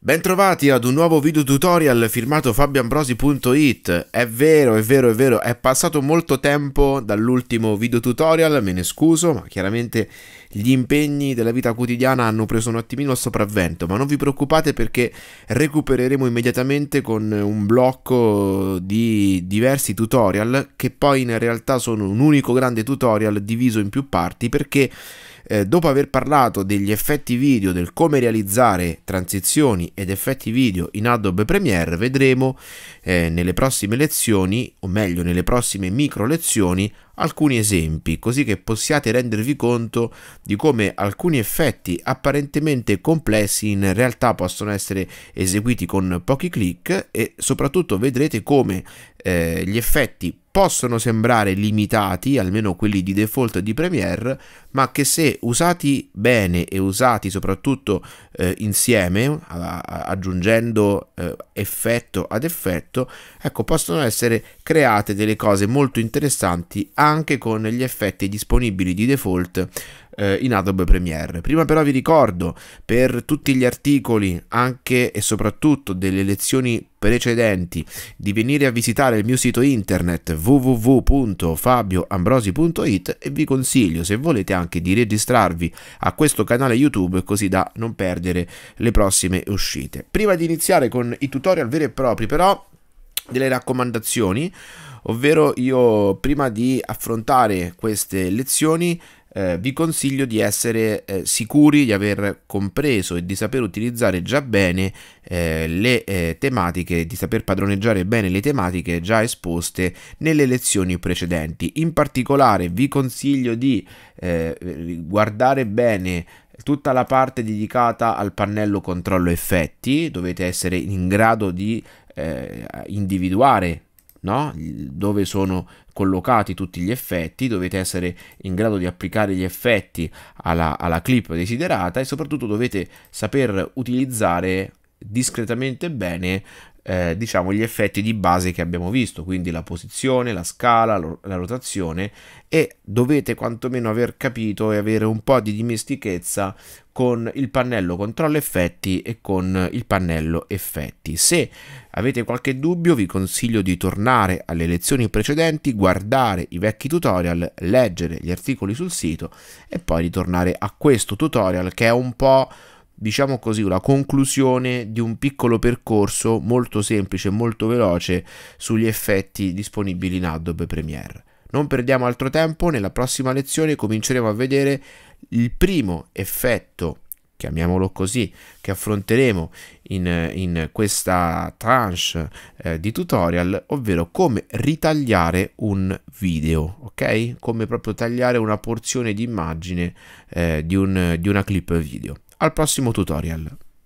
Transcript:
Bentrovati ad un nuovo video tutorial firmato fabioambrosi.it È vero, è vero, è vero, è passato molto tempo dall'ultimo video tutorial, me ne scuso, ma chiaramente gli impegni della vita quotidiana hanno preso un attimino il sopravvento, ma non vi preoccupate perché recupereremo immediatamente con un blocco di diversi tutorial che poi in realtà sono un unico grande tutorial diviso in più parti perché eh, dopo aver parlato degli effetti video, del come realizzare transizioni ed effetti video in Adobe Premiere vedremo eh, nelle prossime lezioni, o meglio nelle prossime micro lezioni, alcuni esempi, così che possiate rendervi conto di come alcuni effetti apparentemente complessi in realtà possono essere eseguiti con pochi clic e soprattutto vedrete come eh, gli effetti possono sembrare limitati, almeno quelli di default di Premiere, ma che se usati bene e usati soprattutto eh, insieme, aggiungendo eh, effetto ad effetto, ecco, possono essere create delle cose molto interessanti anche con gli effetti disponibili di default eh, in Adobe Premiere. Prima però vi ricordo, per tutti gli articoli, anche e soprattutto delle lezioni precedenti, di venire a visitare il mio sito internet www.fabioambrosi.it e vi consiglio, se volete, anche di registrarvi a questo canale YouTube così da non perdere le prossime uscite. Prima di iniziare con i tutorial veri e propri, però, delle raccomandazioni, ovvero io prima di affrontare queste lezioni eh, vi consiglio di essere eh, sicuri di aver compreso e di saper utilizzare già bene eh, le eh, tematiche, di saper padroneggiare bene le tematiche già esposte nelle lezioni precedenti. In particolare vi consiglio di eh, guardare bene tutta la parte dedicata al pannello controllo effetti dovete essere in grado di eh, individuare no? dove sono collocati tutti gli effetti dovete essere in grado di applicare gli effetti alla, alla clip desiderata e soprattutto dovete saper utilizzare discretamente bene eh, diciamo gli effetti di base che abbiamo visto, quindi la posizione, la scala, la rotazione e dovete quantomeno aver capito e avere un po' di dimestichezza con il pannello controllo effetti e con il pannello effetti. Se avete qualche dubbio vi consiglio di tornare alle lezioni precedenti, guardare i vecchi tutorial, leggere gli articoli sul sito e poi ritornare a questo tutorial che è un po' diciamo così, una conclusione di un piccolo percorso molto semplice e molto veloce sugli effetti disponibili in Adobe Premiere. Non perdiamo altro tempo, nella prossima lezione cominceremo a vedere il primo effetto, chiamiamolo così, che affronteremo in, in questa tranche eh, di tutorial, ovvero come ritagliare un video, ok? Come proprio tagliare una porzione di immagine eh, di, un, di una clip video. Al prossimo tutorial.